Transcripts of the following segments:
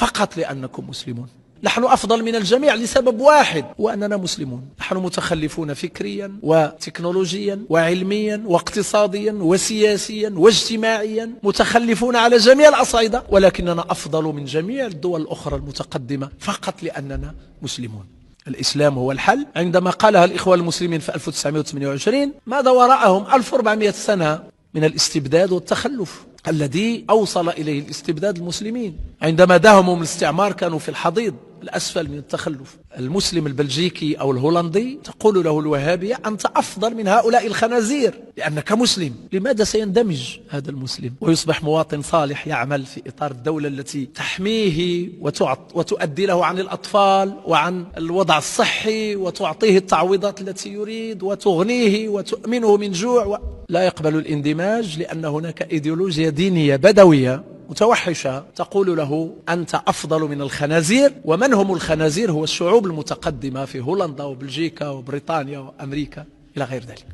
فقط لأنكم مسلمون نحن أفضل من الجميع لسبب واحد وأننا مسلمون نحن متخلفون فكريا وتكنولوجيا وعلميا واقتصاديا وسياسيا واجتماعيا متخلفون على جميع الأصعدة ولكننا أفضل من جميع الدول الأخرى المتقدمة فقط لأننا مسلمون الإسلام هو الحل عندما قالها الإخوة المسلمين في 1928 ماذا وراءهم 1400 سنة من الاستبداد والتخلف الذي أوصل إليه الاستبداد المسلمين عندما من الاستعمار كانوا في الحضيض الأسفل من التخلف المسلم البلجيكي أو الهولندي تقول له الوهابية أنت أفضل من هؤلاء الخنازير لأنك مسلم لماذا سيندمج هذا المسلم ويصبح مواطن صالح يعمل في إطار الدولة التي تحميه وتعط وتؤدي له عن الأطفال وعن الوضع الصحي وتعطيه التعويضات التي يريد وتغنيه وتؤمنه من جوع و... لا يقبل الاندماج لأن هناك إيديولوجيا دينية بدوية متوحشة تقول له أنت أفضل من الخنازير ومن هم الخنازير هو الشعوب المتقدمة في هولندا وبلجيكا وبريطانيا وأمريكا إلى غير ذلك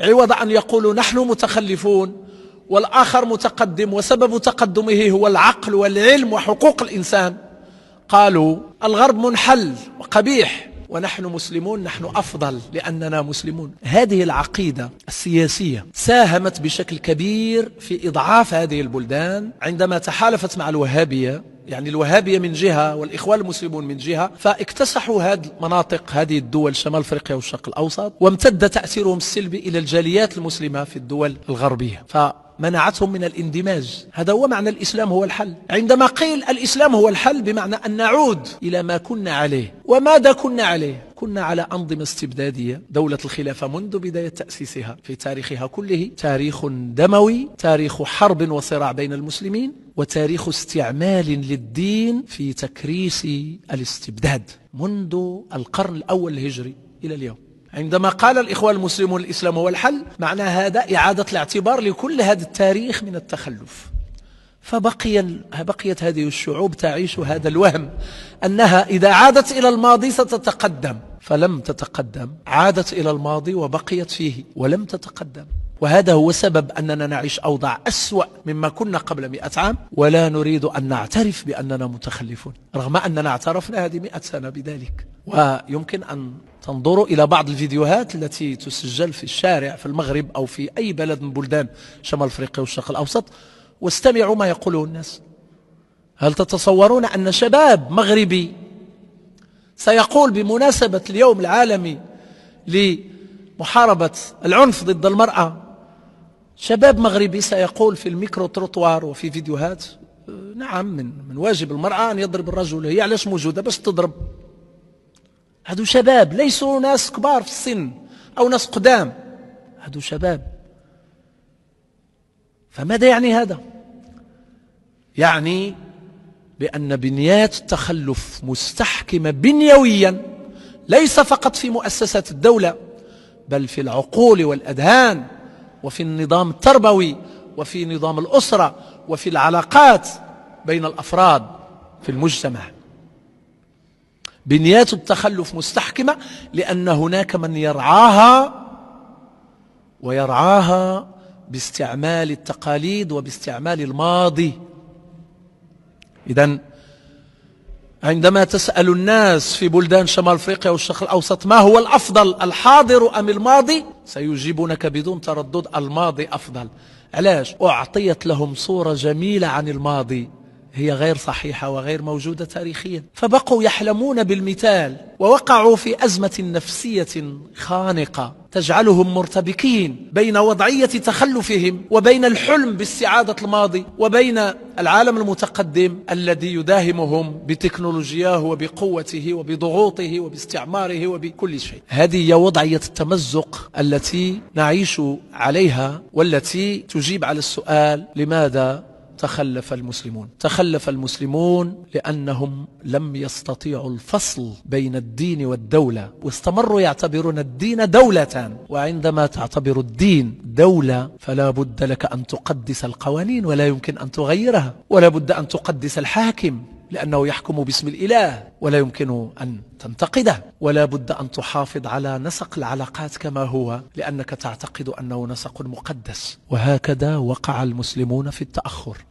عوض أن يقولوا نحن متخلفون والآخر متقدم وسبب تقدمه هو العقل والعلم وحقوق الإنسان قالوا الغرب منحل وقبيح ونحن مسلمون نحن أفضل لأننا مسلمون هذه العقيدة السياسية ساهمت بشكل كبير في إضعاف هذه البلدان عندما تحالفت مع الوهابية يعني الوهابية من جهة والإخوان المسلمون من جهة فاكتسحوا هذه المناطق هذه الدول شمال أفريقيا والشرق الأوسط وامتد تأثيرهم السلبي إلى الجاليات المسلمة في الدول الغربية ف منعتهم من الاندماج هذا هو معنى الإسلام هو الحل عندما قيل الإسلام هو الحل بمعنى أن نعود إلى ما كنا عليه وماذا كنا عليه كنا على أنظمة استبدادية دولة الخلافة منذ بداية تأسيسها في تاريخها كله تاريخ دموي تاريخ حرب وصراع بين المسلمين وتاريخ استعمال للدين في تكريس الاستبداد منذ القرن الأول الهجري إلى اليوم عندما قال الإخوة المسلمون الإسلام هو الحل معنى هذا إعادة الاعتبار لكل هذا التاريخ من التخلف فبقي بقيت هذه الشعوب تعيش هذا الوهم أنها إذا عادت إلى الماضي ستتقدم فلم تتقدم عادت إلى الماضي وبقيت فيه ولم تتقدم وهذا هو سبب أننا نعيش أوضاع أسوأ مما كنا قبل مئة عام ولا نريد أن نعترف بأننا متخلفون رغم أننا اعترفنا هذه مئة سنة بذلك ويمكن أن تنظروا إلى بعض الفيديوهات التي تسجل في الشارع في المغرب أو في أي بلد من بلدان شمال أفريقيا والشرق الأوسط واستمعوا ما يقوله الناس هل تتصورون أن شباب مغربي سيقول بمناسبة اليوم العالمي لمحاربة العنف ضد المرأة شباب مغربي سيقول في الميكرو تروتوار وفي فيديوهات نعم من, من واجب المرأة أن يضرب الرجل هي علاش موجودة باش تضرب هادو شباب ليسوا ناس كبار في السن أو ناس قدام هادو شباب فماذا يعني هذا يعني بأن بنيات التخلف مستحكمة بنيويا ليس فقط في مؤسسات الدولة بل في العقول والأذهان وفي النظام التربوي وفي نظام الأسرة وفي العلاقات بين الأفراد في المجتمع بنيات التخلف مستحكمة لأن هناك من يرعاها ويرعاها باستعمال التقاليد وباستعمال الماضي إذا عندما تسأل الناس في بلدان شمال أفريقيا والشرق الأوسط ما هو الأفضل الحاضر أم الماضي سيجيبونك بدون تردد الماضي أفضل علاش أعطيت لهم صورة جميلة عن الماضي هي غير صحيحة وغير موجودة تاريخيا فبقوا يحلمون بالمثال ووقعوا في أزمة نفسية خانقة تجعلهم مرتبكين بين وضعية تخلفهم وبين الحلم باستعادة الماضي وبين العالم المتقدم الذي يداهمهم بتكنولوجياه وبقوته وبضغوطه وباستعماره وبكل شيء هذه هي وضعية التمزق التي نعيش عليها والتي تجيب على السؤال لماذا تخلف المسلمون تخلف المسلمون لأنهم لم يستطيعوا الفصل بين الدين والدولة واستمروا يعتبرون الدين دولة وعندما تعتبر الدين دولة فلا بد لك أن تقدس القوانين ولا يمكن أن تغيرها ولا بد أن تقدس الحاكم لأنه يحكم باسم الإله ولا يمكن أن تنتقده ولا بد أن تحافظ على نسق العلاقات كما هو لأنك تعتقد أنه نسق مقدس وهكذا وقع المسلمون في التأخر